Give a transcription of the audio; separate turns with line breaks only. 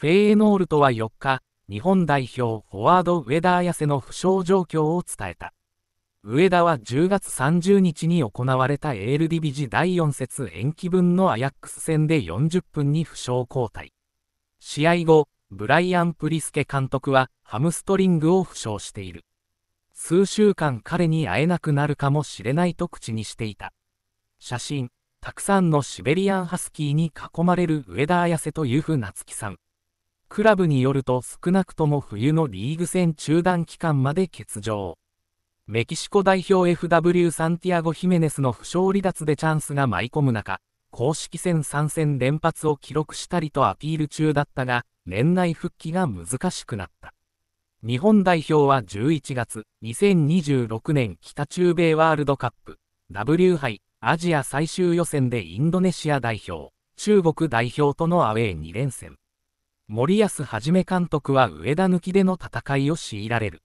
フェーノールトは4日、日本代表フォワード上田綾瀬の負傷状況を伝えた。上田は10月30日に行われたエールディビジ第4節延期分のアヤックス戦で40分に負傷交代。試合後、ブライアン・プリスケ監督はハムストリングを負傷している。数週間彼に会えなくなるかもしれないと口にしていた。写真、たくさんのシベリアンハスキーに囲まれる上田綾瀬というふなつさん。クラブによると少なくとも冬のリーグ戦中断期間まで欠場。メキシコ代表 FW サンティアゴ・ヒメネスの負傷離脱でチャンスが舞い込む中、公式戦3戦連発を記録したりとアピール中だったが、年内復帰が難しくなった。日本代表は11月、2026年北中米ワールドカップ、W 杯アジア最終予選でインドネシア代表、中国代表とのアウェー2連戦。森保一監督は上田抜きでの戦いを強いられる。